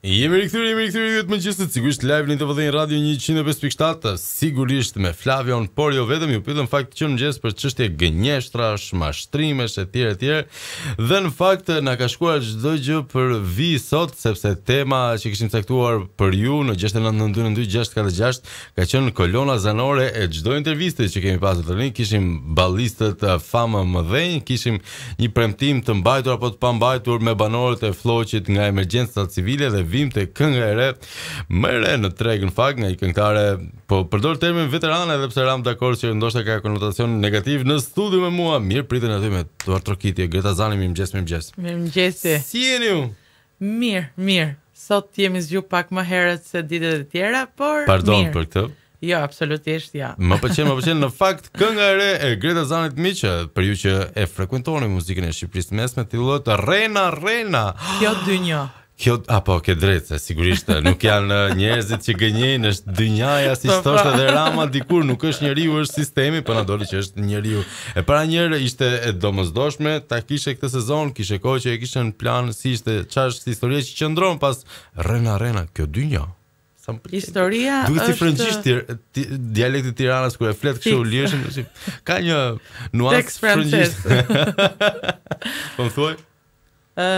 Jemi rikëthyri, jemi rikëthyri i vetë më gjithë, sigurisht live një të vëdhe radio 105.7, sigurisht me Flavion, por jo vetëm ju pëtëm fakt që në gjithë për qështje gënjeshtra, shmashtrime, e tjere, tjere, dhe në fakt në ka shkuar gjithdoj gjë për vi sot, sepse tema që këshim sektuar për ju në 699 ka qënë kolona zanore e gjithdoj interviste që kemi pasë të rinë, Kishim balistët famë më dhenjë, një premtim të mbajtur apo të pambajtur me banorët e floqit nga emergjensat civile dhe vim të kënga e re Më e re në treg në fakt nga i këngtare Po përdor termin veterane Dhe pse ram dhe akor që ndoshta ka konotacion negativ Në studiu me mua Mirë pritën e ty me Duar Trokitje Greta Zani, mirë mëgjes, mirë mëgjes Mirë mëgjes Si jeni ju? Mirë, mirë Sot jemi zgju pak më herët se ditët e tjera Por Pardon, mirë Pardon për këtë Jo, absolutisht, ja. më pëlqen, më pëlqen në fakt kënga e re e Greta Zanit Miqë, për ju që e frekuentoni muzikën e Shqipërisë mesme, thillohet Rena Rena. Kjo dynjë. Kjo apo ke drejtë se sigurisht nuk janë njerëzit që gënjejnë, është dynjaja si po, thoshte po. dhe Rama dikur nuk është njeriu, është sistemi, po na doli që është njeriu. E para njerë, ishte e domosdoshme, ta kishe këtë sezon, kishe kohë që e kishte në plan si ishte çash është historia që qëndronë, pas Rena Arena, kjo dynja. Sa më historia është Duhet të frëngjish dialektit Tiranës kur e flet kështu ulëshën, ka një nuancë frëngjish. Po thuaj. ë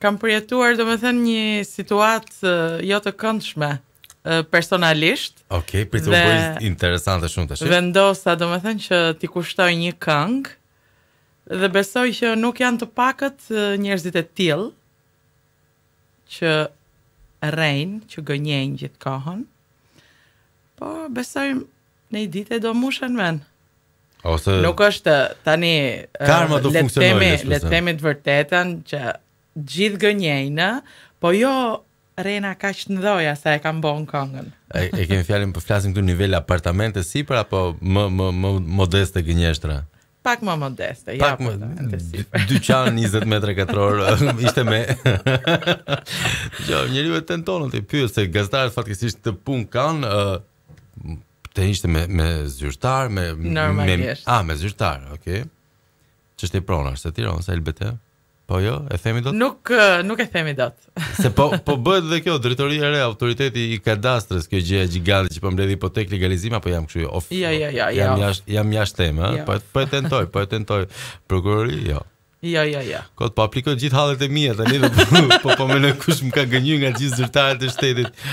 kam përjetuar do me thënë një situatë uh, jo të këndshme uh, personalisht. Ok, për të bëjë interesantë shumë të shqishtë. Vendosa do me thënë që ti kushtoj një këngë dhe besoj që nuk janë të pakët uh, njerëzit e tilë që rejnë, që gënjenjë gjithë kohën, po besoj në i dite do mushën menë. Ose... Nuk është tani... Karma do funksionojnë, letemi të vërtetën që gjithë gënjejnë, po jo rena ka që të ndoja sa e kam bo në kongën. E, e kemi fjalin për flasin këtu nivell apartamente sipër, apo më, më, më modest gënjeshtra? Pak më modest ja po, për më, dhe e 20 metre këtë ishte me. jo, një rive të në të i pyë, se gazetarët fatkesisht të punë kanë, uh, ishte me me zyrtar, me Normalisht. me a me zyrtar, okay. Ç'është i pronar, se tira, ron sa Elbetë? Po jo, e themi dot? Nuk nuk e themi dot. Se po po bëhet edhe kjo drejtoria e re, autoriteti i kadastrës, kjo gjë e gjigante që po mbledh hipotek legalizim apo jam kështu jo. Of, jo, jo, jo, jam jo. jashtë jam jashtë temë, jo. po po e tentoj, po e tentoj prokurori, jo. Jo, jo, jo. Kot po aplikoj gjithë hallet e mia tani, po po mendoj kush më ka gënjur nga gjithë zyrtarët e shtetit.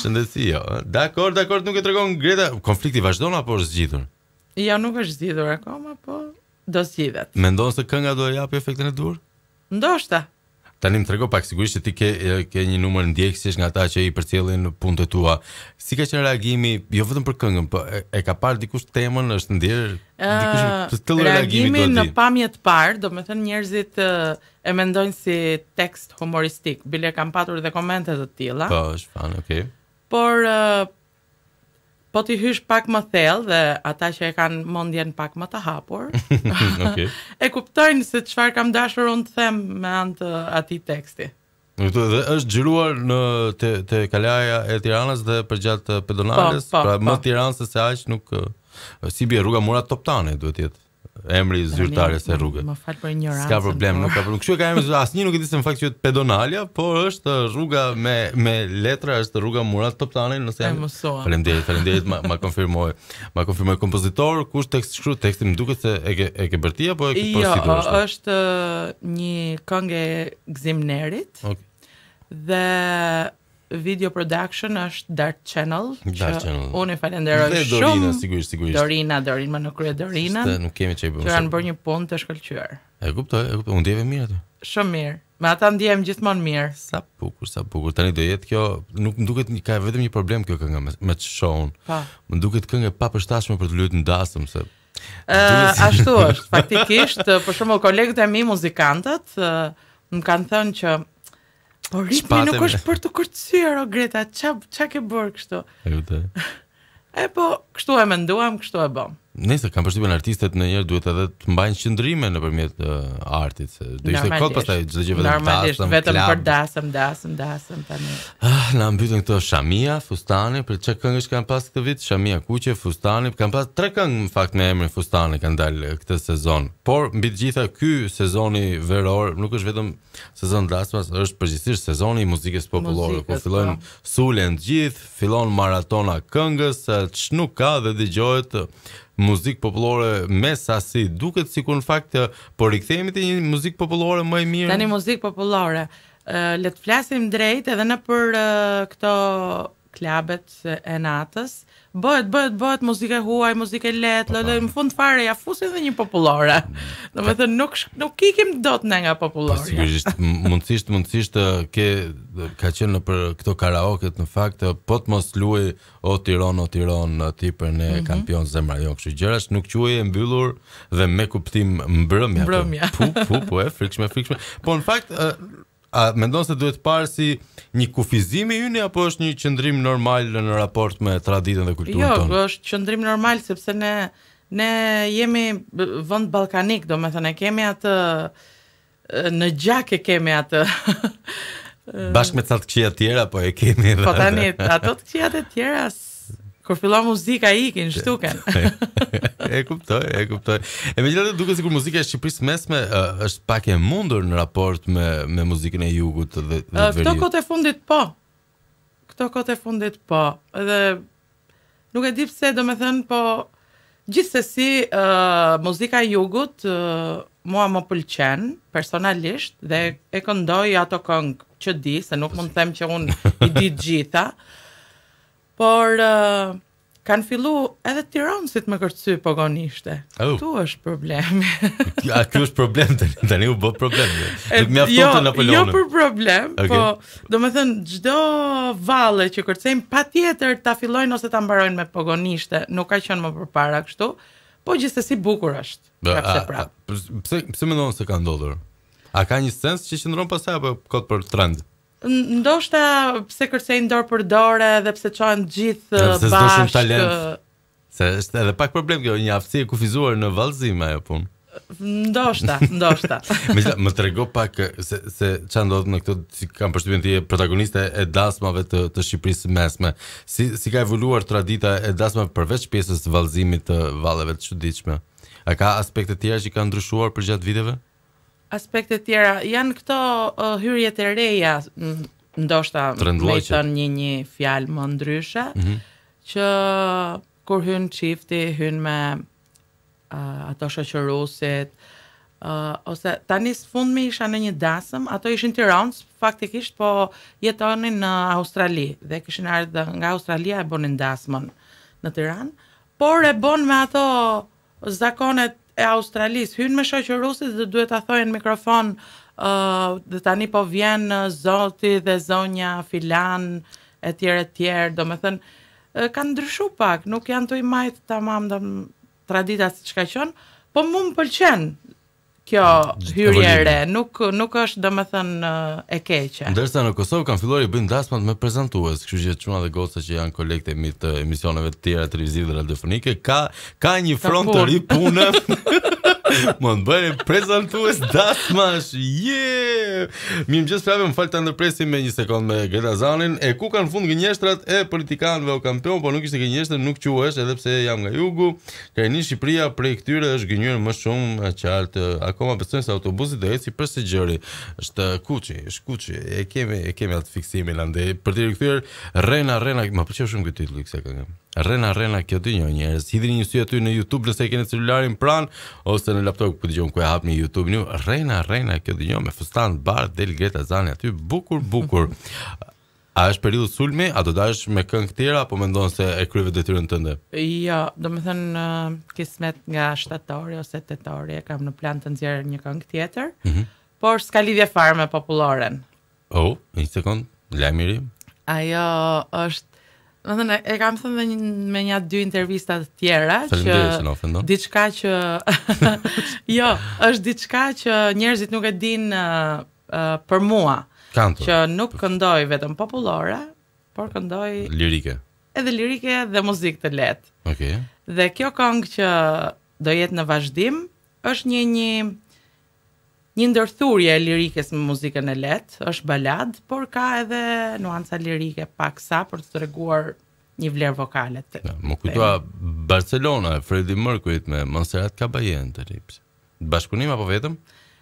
Shëndetësi, jo. Dakor, dakor, nuk e tregon Greta, konflikti vazhdon apo është zgjidhur? Jo, nuk është zgjidhur akoma, po do zgjidhet. Mendon se kënga do e japë efektin e durë? Ndoshta. Tanim trego pak sigurisht se ti ke ke një numër ndjekësish nga ata që i përcjellin punët tua. Si ka qenë reagimi jo vetëm për këngën, po e, e ka parë dikush temën, është ndier uh, dikush të reagimi, reagimi në pamje të parë, domethënë njerëzit uh, e mendojnë si tekst humoristik. Bile kam patur dhe komente të tilla. Po, është fan, okay. Por uh, Po ti hysh pak më thellë dhe ata që e kanë mendjen pak më të hapur. e kuptojnë se çfarë kam dashur unë të them me anë të atij teksti. Dhe është xhiruar në te, te kalaja e Tiranës dhe përgjatë po, pedonales, po, pra, po, pra po. më Tiranës se aq nuk si bie rruga Murat Toptani duhet jetë emri i zyrtarës së rrugës. Më fal për ignorancën. S'ka problem, po. nuk ka problem. Kështu e ka emrin, asnjë nuk e di se në fakt quhet Pedonalia, por është rruga me me letra është rruga Murat Toptani, nëse jam. Faleminderit, faleminderit, ma, ma konfirmoi. Ma konfirmoi kompozitor, kush tekst shkru, teksti më duket se e ke e ke bërtia, apo e ke jo, po është. Jo, është një këngë e Gzim Okay. Dhe Video Production është Dark Channel. Dark që Channel. Unë falenderoj shumë. Dorina, sigurisht, sigurisht. Dorina, Dorina më në krye Dorina. Ne nuk kemi çaj bëmë. Po kan bërë një punë të shkëlqyer. E kuptoj, e kuptoj. Undjeve mirë aty. Shumë mirë. Me ata ndjehem gjithmonë mirë. Sa bukur, sa bukur. Tani do jetë kjo, nuk më duket ka vetëm një problem kjo këngë me me show-un. Po. Më duket këngë pa përshtatshme për të luajtur në dasëm se Uh, ashtu është, faktikisht, për shumë kolegët e mi muzikantët, uh, më kanë thënë që Po ri ti nuk është për të kurcyer o Greta, ç'a ç'a ke bër kështu? Ai the. E po, kështu e menduam, kështu e bëm. Nëse kam përshtypjen artistët në njëherë duhet edhe të mbajnë qëndrime nëpërmjet uh, artit. Do ishte kot pastaj çdo gjë vetëm dasëm. Vetëm klab. për dasëm, dasëm, dasëm tani. Ah, na mbytën këto Shamia, Fustani, për çka këngësh kanë pas këtë vit? Shamia Kuqe, Fustani, kanë pas tre këngë në fakt me emrin Fustani kanë dalë këtë sezon. Por mbi të gjitha ky sezoni veror nuk është vetëm sezon dasëm, është përgjithsisht sezoni i muzikës popullore, ku fillojnë po. sulen të gjithë, fillon maratona këngës, ç'nuk ka dhe dëgjohet muzikë popullore me sasi duket sikur në fakt eh, po rikthehemi te një muzikë popullore më e mirë. Tani muzikë popullore. Uh, Le të flasim drejt edhe në për uh, këto klabet e natës, bëhet, bëhet, bëhet muzike huaj, muzike let, lë, lë, në po, po. fund fare, ja fusin dhe një populore. dhe me thënë, nuk, nuk kikim do të nga populore. Sigurisht, mundësisht, mundësisht, ke, ka qenë në për këto karaoket, në fakt, po të mos luaj o tiron, o tiron, në ti për ne mm -hmm. kampion zemra jo, kështu gjërash, nuk quaj e mbyllur dhe me kuptim mbrëmja. Mbrëmja. Pu, pu, pu, po e, frikshme, frikshme. Po, në fakt, A mendon se duhet parë si një kufizim i apo është një qëndrim normal në raport me traditën dhe kulturën jo, tonë? Jo, është qëndrim normal sepse ne ne jemi vend ballkanik, domethënë kemi atë në gjak e kemi atë. Bashkë me ca të këqija të tjera, po e kemi po edhe. Po tani ato të këqija të tjera kur fillon muzika ikin shtuken. e kuptoj, e kuptoj. E më të duke sikur muzika e Shqipërisë mesme uh, është pak e mundur në raport me me muzikën e jugut dhe dhe veri. Ato e fundit po. Këto kot e fundit po. Edhe nuk e di pse, domethën po gjithsesi uh, muzika e jugut uh, mua më pëlqen personalisht dhe e këndoj ato këngë që di, se nuk mund të them që unë i di gjitha. Por uh, kanë fillu edhe Tiranë me më kërcy po Oh. Tu është problem. A kjo është problem tani? një u bë problem. Do të mjaftonte jo, Napoleon. Jo për problem, okay. po do të thënë çdo valle që kërcejm patjetër ta fillojnë ose ta mbarojnë me pogonishte. Nuk ka qenë më përpara kështu, po gjithsesi bukur është. Ka pse pra. Pse pse mendon se ka ndodhur? A ka një sens që qëndron pasaj apo kot për trend? ndoshta pse kërcejnë dorë për dorë dhe pse çojnë gjithë bashkë. Se talent. Se është edhe pak problem kjo, një aftësi e kufizuar në vallëzim ajo punë. Ndoshta, ndoshta. më më trego pak se se çfarë ndodh në këtë si kam përshtypjen ti protagoniste e dasmave të të Shqipërisë mesme. Si si ka evoluar tradita e dasmave përveç pjesës të vallëzimit të valleve të çuditshme? A ka aspekte tjera që kanë ndryshuar për gjatë viteve? aspekte tjera, janë këto uh, hyrje të reja, ndoshta me të një një fjalë më ndryshe, mm -hmm. që kur hyn çifti, hyn me uh, ato shoqëruesit uh, ose tani së fundmi isha në një dasëm, ato ishin Tiranë faktikisht, po jetonin në Australi dhe kishin ardhur nga Australia e bonin dasmën në Tiranë, por e bon me ato zakonet e Australisë, hynë me shoqërusit dhe duhet a thojnë mikrofon uh, dhe tani po vjen uh, zoti dhe zonja filan e tjere tjere, do me thënë, uh, kanë ndryshu pak, nuk janë të i majtë të mamë dhe tradita si që ka qënë, po mu më pëlqenë, kjo hyrje e re, nuk nuk është domethënë e keqe. Ndërsa në Kosovë kanë filluar të bëjnë dasmat me prezantues, kështu që çuna dhe goca që janë kolekte mi të emisioneve të tjera televizive dhe radiofonike, ka ka një front të ri punë. Më në bërë prezentues dasmash Yeah Mi më gjithë prave më falë të ndërpresi me një sekundë me Greta Zanin E ku kanë fund gënjeshtrat e politikanëve o kampion Po nuk ishte gënjeshtrat nuk që është edhe pse jam nga jugu Ka një Shqipria prej këtyre është gënjurë më shumë qartë Akoma pësën sa autobusit dhe e si përse gjëri është kuqi, është kuqi E kemi, e kemi atë fiksimin ande Për të rëkëtyrë, rena, rena Ma përqe shumë këtë i rena rena kjo dy njerëz. Hidhni një sy aty në YouTube nëse keni celularin pranë ose në laptop ku dëgjon ku e hapni YouTube new. Rena rena kjo dy me fustan bar, del Greta Zani aty bukur bukur. A është periudhë sulmi, a do dash me këngë tjera apo mendon se e kryve detyrën tënde? Jo, do të thënë uh, kismet nga shtatori ose tetori e kam në plan të nxjerr një këngë tjetër. Mm -hmm. Por s'ka lidhje fare me popullorën. Oh, një sekond, lajmëri. Ajo është Do thënë e kam thënë me një me një dy intervista të tjera që diçka që jo, është diçka që njerëzit nuk e dinë uh, uh, për mua. Që nuk këndoj vetëm popullore, por këndoj lirike. Edhe lirike dhe muzikë të lehtë. Okej. Okay. Dhe kjo këngë që do jetë në vazhdim është një një një ndërthurje e lirikës me muzikën e letë, është balad, por ka edhe nuanca lirike pak sa për të treguar një vlerë vokale. Të, ja, më kujtoa Barcelona e Freddy Mercury me Montserrat Caballé të Rips. Bashkëpunim apo vetëm?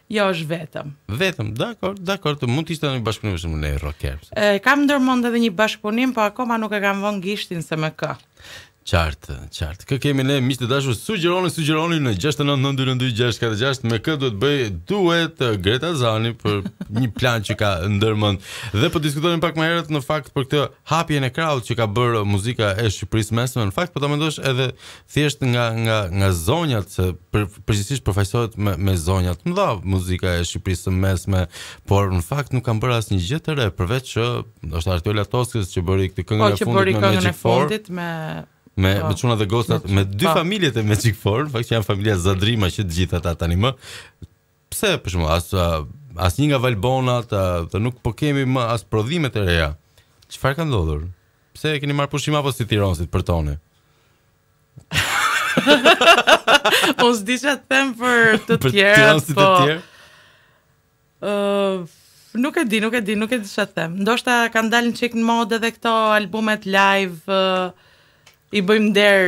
Jo, është vetëm. Vetëm, dakor, dakor, të mund të ishte një bashkëpunim me shumë ne rockers. E kam ndërmend edhe një bashkëpunim, po akoma nuk e kam vënë gishtin se me kë. Chart, chart. Kë kemi ne miq të dashur, sugjeroni, sugjeroni në 6992646 me kë duhet bëj duhet Greta Zani për një plan që ka ndërmend. Dhe po diskutojmë pak më herët në fakt për këtë hapjen e crowd që ka bërë muzika e Shqipërisë mesme. Në fakt po ta mendosh edhe thjesht nga nga nga zonjat se përgjithsisht për me, me zonjat, të muzika e Shqipërisë mesme, por në fakt nuk kanë asë asnjë gjë të re përveç që është Artola Toskës që bëri këtë këngë në fundit me me pa, po. me çuna dhe gostat me, dy po. familjet e Magic Four, fakt që janë familja Zadrima që të gjithë ata tani më. Pse për shembull as as një nga Valbonat, të nuk po kemi më as prodhimet e reja. Çfarë ka ndodhur? Pse e keni marrë pushim apo si Tironsit për tonë? Po s'di të them për të po. tjerë. Për Tironsit po... të tjerë. Ëh, uh, Nuk e di, nuk e di, nuk e di të them. Ndoshta kanë dalë qik në modë edhe këto albumet live. Uh, i bëjmë der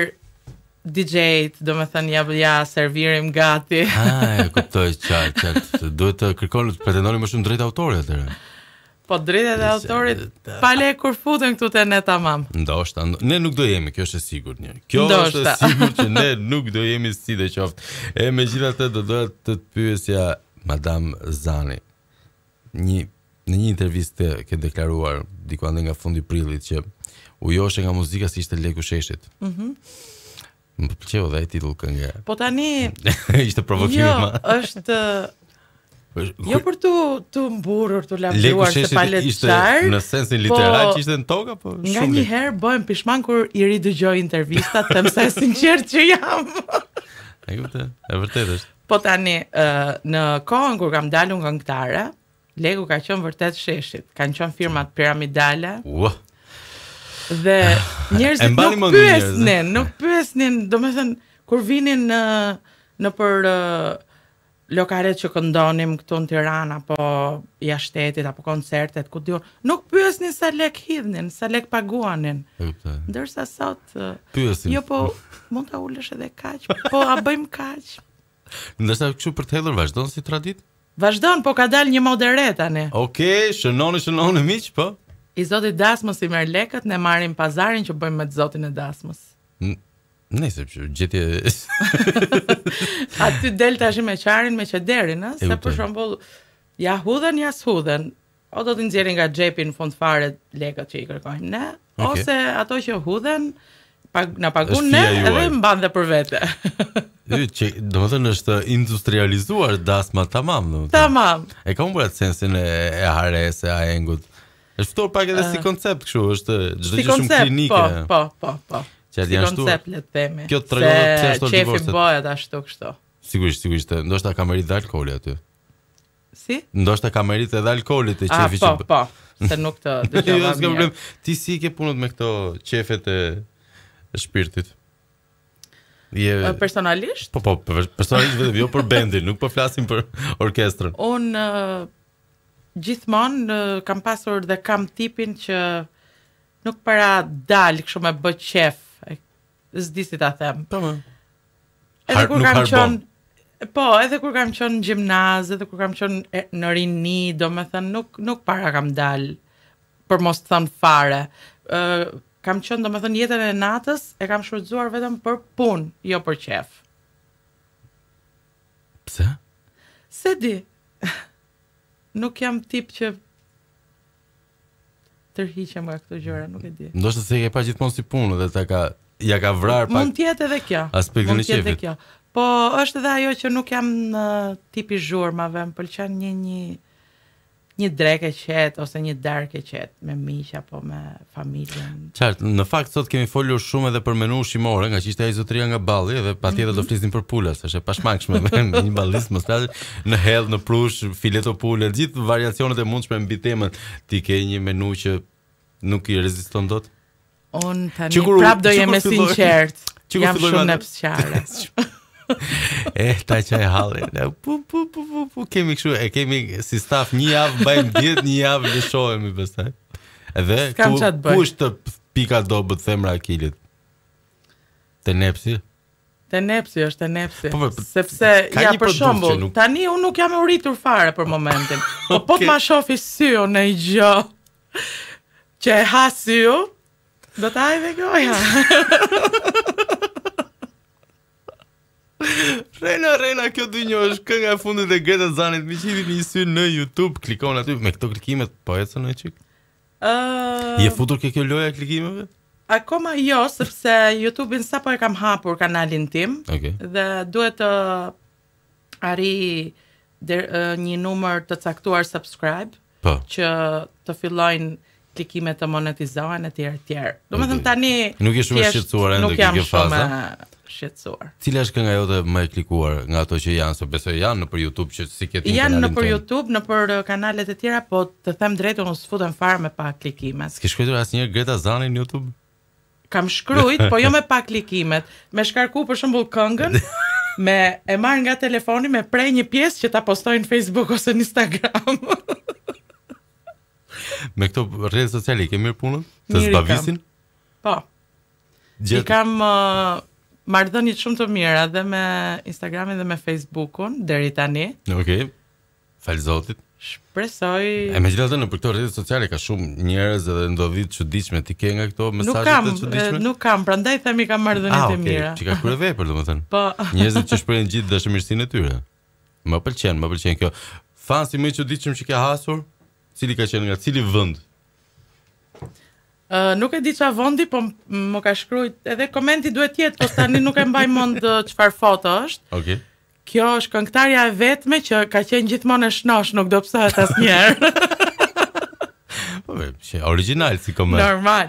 DJ-t, do me thënë, ja, ja, servirim gati. A, e kuptoj, qartë, qartë. Duhet të të pretendoni më shumë e autorit, atërë. Po, drejtë e autorit, pale e kur futën këtu të ne tamam. Ndoshta, ne nuk do jemi, kjo është e sigur një. Kjo është e sigur që ne nuk do jemi si dhe qoftë. E me gjitha të do dojtë të të pyesja, Madam Zani, një në një intervistë ke deklaruar diku ande nga fundi prillit që ujoshe nga muzika si ishte leku sheshit. Mhm. Mm -hmm. Po, Më pëlqeu dhe ai titull këngë. Po tani ishte provokim. Jo, është Jo për të të mburur, të lavdruar se palet ishte në sensin po literal po, që ishte në tokë apo shumë. Nga një herë bëhem pishman kur i ri dëgjoj intervistat, them sa sinqerë sinqert që jam. e kuptoj, e vërtetë është. Po tani, në kohën kur kam dalu nga këngëtare, Lego ka qenë vërtet sheshit. Kan qenë firmat piramidale. Uh. Dhe njerëzit nuk pyesnin, nuk ne, nuk pyesnin, domethënë kur vinin në në për uh, lokalet që këndonim këtu në Tiranë apo jashtë shtetit apo koncertet ku diun, nuk pyesnin sa lek hidhnin, sa lek paguanin. Ndërsa sot uh, pyesin. Jo po, mund ta ulësh edhe kaq, po a bëjmë kaq? Ndërsa kështu për të hedhur vazhdon si traditë? Vazhdon, po ka dal një modë re tani. Okej, okay, shënoni, shënoni miq, po. I zotit dasmës i merr lekët, ne marrim pazarin që bëjmë me zotin e dasmës. Nëse ju gjetë aty del tash me qarin me çederin, ëh, se për shembull ja hudhen, ja shudhen, o do të nxjerrin nga xhepi në fund fare lekët që i kërkojmë ne, okay. ose ato që hudhen, pa na paguën ne, dhe mban dhe për vete. Yçi, do të thënë është industrializuar dasma tamam, do të Tamam. E ka humbur atë sensin e e harës e ajengut. Është thotë pak edhe uh, si koncept kështu, është çdo gjë shumë klinike. Po, po, po, po. Që si janë ashtu? Koncept le të themi. Kjo trajnon çfarë është divorcet. Çfarë shefi ashtu kështu. Sigurisht, sigurisht, ndoshta ka merit alkooli aty. Si? Ndoshta ka merit edhe alkooli te çefi. Ah, po, po. Se nuk të dëgjova. Jo, s'ka problem. Ti si ke punët me këto çefet e shpirtit? Je... Personalisht? Po, po, personalisht vetëm jo për bendin, nuk po flasim për orkestrën. Unë uh, gjithmonë uh, kam pasur dhe kam tipin që nuk para dal kështu me bë qef. S'di ta them. Po. po. Edhe kur kam qen Po, edhe kur kam qenë në gjimnaz, edhe kur kam qenë në rini, do me thënë, nuk, nuk para kam dalë, për mos të thënë fare. Uh, kam qenë domethënë jetën e natës e kam shfrytzuar vetëm për punë, jo për qef. Pse? Se di. Nuk jam tip që tërhiqem nga këto gjëra, nuk e di. Ndoshta se ke pa gjithmonë si punë dhe ta ka ja ka vrar pak. Mund të jetë edhe kjo. Aspekti i qefit. Kjo. Po është edhe ajo që nuk jam uh, tipi zhurmave, më pëlqen një një një drek e qet ose një darkë e qet me miq apo me familjen. Qartë, në fakt sot kemi folur shumë edhe për menu ushqimor, nga që ishte ajo zotria nga Balli dhe patjetër mm -hmm. do mhm. flisnim për pula, është e pashmangshme me një ballist mos në hell, në prush, fileto pule, gjithë variacionet e mundshme mbi temën ti ke një menu që nuk i reziston dot. Un tani prap do jem e sinqert. Jam shumë nepsçare. E ta që e halë Kemi këshu E kemi si staf një javë Bajmë djetë një javë në shohëm i Edhe ku është të pika do bëtë themra akilit Të nepsi Të nepsi është të nepsi po, po, po për, Sepse ja për shumbo nuk... Tani unë nuk jam e uritur fare për momentin okay. Po po të ma shofi syo në i gjo Që e hasi syo Do taj dhe gjoja Ha ha ha ha Rena, rena, kjo dy një është kën nga fundit e Greta Zanit Mi qivit një sy në Youtube Klikon aty me këto klikimet Po e cënë e qik uh... Je futur ke kjo loja klikimeve? Akoma jo, sëpse Youtube-in sa po e kam hapur kanalin tim okay. Dhe duhet të uh, Ari dhe, uh, Një numër të caktuar subscribe pa. Po. Që të fillojnë klikimet të monetizohen e tjerë tjerë. Do okay. me thëmë tani... Nuk e shumë e shqetsuar e ndë faza shqetësuar. Cila është kënga jote më e klikuar nga ato që janë, se besoj janë nëpër YouTube që si ketë Janë nëpër YouTube, nëpër uh, kanalet e tjera, po të them drejtun, unë sfutem fare me pa klikime. Ke shkruar asnjëherë Greta Zani në YouTube? Kam shkruajt, po jo me pa klikimet. Me shkarku për shembull këngën, me e marr nga telefoni me prej një pjesë që ta postoj në Facebook ose në Instagram. me këto rrjete sociale kemi punën? Të zbavisin? Po. Gjet... I kam uh, marrëdhënie shumë të mira dhe me Instagramin dhe me Facebookun deri tani. Okej. Okay. Fal zotit. Shpresoj. E me gjithatë në për këto rritë sociale ka shumë njerëz edhe ndovit që diqme ti ke nga këto çuditshme. nuk kam, të që diqme? Nuk kam, prandaj themi kam mardhënit ah, të mira. Ah, okej, që ka kërë vej për të më thënë. Po. Njerëzit që shprejnë gjithë dashamirësinë e tyre. Më pëlqen, më pëlqen kjo. Fansi më që diqme që ke hasur, cili ka qenë nga cili vënd Uh, nuk e di qa vondi, po më ka shkrujt, edhe komenti duhet jetë, po stani nuk e mbaj mund qëfar foto është. Okay. Kjo është këngëtarja e vetme që ka qenë gjithmonë e shnosh, nuk do pësohet asë njerë. Shë po, original si komend. Normal.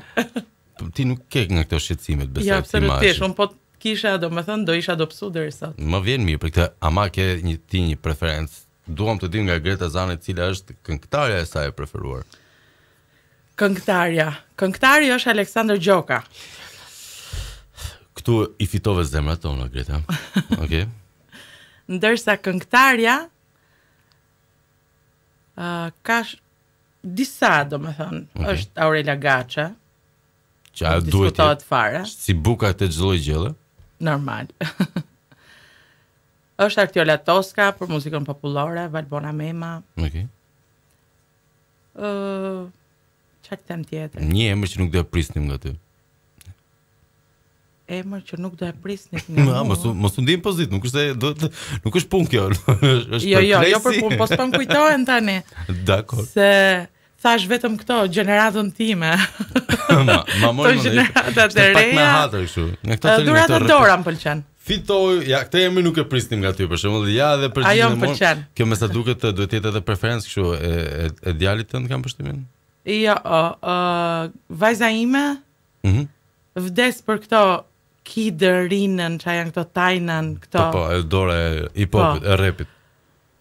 Po, ti nuk ke nga këto shqetsimet, besa ja, jo, si mashë. Ja, përësisht, unë po kisha, do me thënë, do isha do pësu dhe risat. Më vjenë mirë, për këtë, ama ke një, ti një preferencë. Duham të dim nga Greta Zane, cila është këngëtarja e saj e preferuar këngëtarja. Këngëtari është Aleksandr Gjoka. Këtu i fitove zemra tona, Greta. Okej. Ndërsa këngëtarja uh, ka sh... disa, do më thënë, okay. është Aurelia Gacha. Që a duhet të fare. Si buka të gjëlloj gjëllë? Normal. është Artiola Toska për muzikën popullore, Valbona Mema. Okej. Okay. Uh, Çfarë them tjetër? Një emër që nuk do e prisnim nga ty. Emër që nuk do e prisnit nga mua. mos mos u ndim pozit, nuk është do të nuk është punë kjo. është jo, jo, jo, jo, jo për punë, po s'pam kujtohen tani. Dakor. Se thash vetëm këto gjeneratën time. ma, ma mori më. Gjenerata e reja. Pak më hatër kështu. Nga këto të Durata Dora m'pëlqen. Fitoj, ja, këtë emri nuk e prisnim nga ty për shembull, ja edhe për gjithë. Kjo me sa duket duhet të jetë edhe preferencë kështu e e, djalit tënd kanë përshtymin. Jo, uh, uh, vajza ime mm -hmm. vdes për këto kider, rinën, që janë këto tajnën, këto... Po, po, e dore i po, e repit.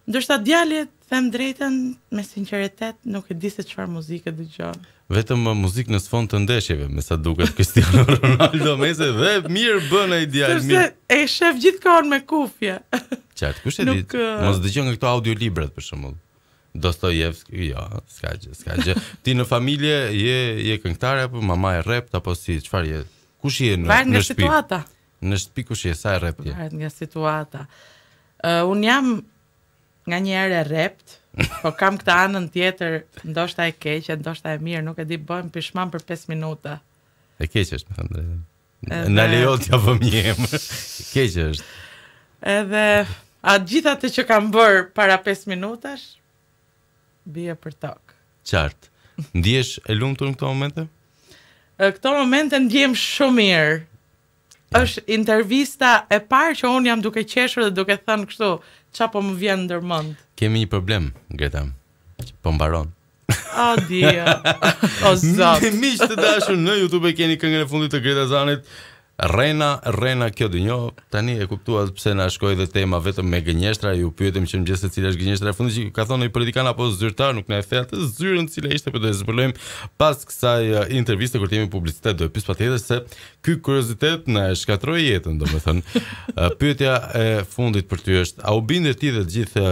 Ndërsa djallit, them drejten, me sinceritet, nuk e di se qëfar muzikë dhe gjonë. Vetëm uh, muzikë në sfond të ndeshjeve, me sa duket Cristiano Ronaldo, me se dhe mirë bënë e djallit. Tërse e shef gjithë kohën me kufje. Qatë, kushe ditë? Nuk... Uh, Mos dhe gjonë nga këto audiolibret për shumëllë. Dostojevski, jo, s'ka gjë, s'ka gjë. Ti në familje je je këngëtare apo mama e rrept apo si çfarë je? Kush je në Varet nga në situata. Në shtëpi kush je sa e rrept je? Varet nga situata. Uh, un jam nga një herë e rrept, po kam këtë anën tjetër, ndoshta e keqe, ndoshta e mirë, nuk e di, bëhem pishman për 5 minuta. E keqe është, më thënë drejtë. Edhe... Në lejo t'ja vëm një emë. keqe është. Edhe, atë gjithatë që kam bërë para 5 minutash, bie për tokë. Qartë. Ndjesh e lumë të në këto momente? Këto momente ndjem shumë mirë. është intervista e parë që unë jam duke qeshur dhe duke thënë kështu, qa po më vjenë ndërmënd. Kemi një problem, Greta, po më baron. O, dia. O, zot. Mi që të dashur në YouTube e keni këngën e fundit të Greta Zanit, Rena, Rena kjo njo, tani e kuptua pse na shkoj dhe tema vetëm me gënjeshtra, ju pyetim që gjithë se cilë është gënjeshtra e fundit që ka thonë i politikan apo zyrtar, nuk na e thea të zyrën cila ishte, për do e zbulojmë pas kësaj interviste kur të jemi publicitet do e të patjetër se kjo kuriozitet na e shkatroi jetën, domethënë. Pyetja e fundit për ty është, a u bindet ti dhe të gjithë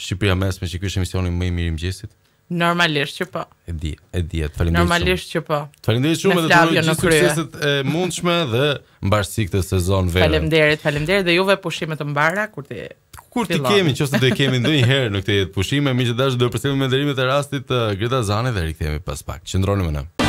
Shqipëria mesme që ky është emisioni më i mirë i mëngjesit? Normalisht që po. E di, e di. Faleminderit. Normalisht që po. Faleminderit shumë edhe për gjithë suksesit e mundshme dhe mbarësi këtë sezon verë. Faleminderit, faleminderit dhe juve pushime të mbara kur ti kur ti kemi, nëse do të kemi ndonjëherë në këtë jetë pushime, dash do të përsëritemi me nderimet e rastit të Greta Zane dhe rikthehemi pas pak. Qëndroni me ne.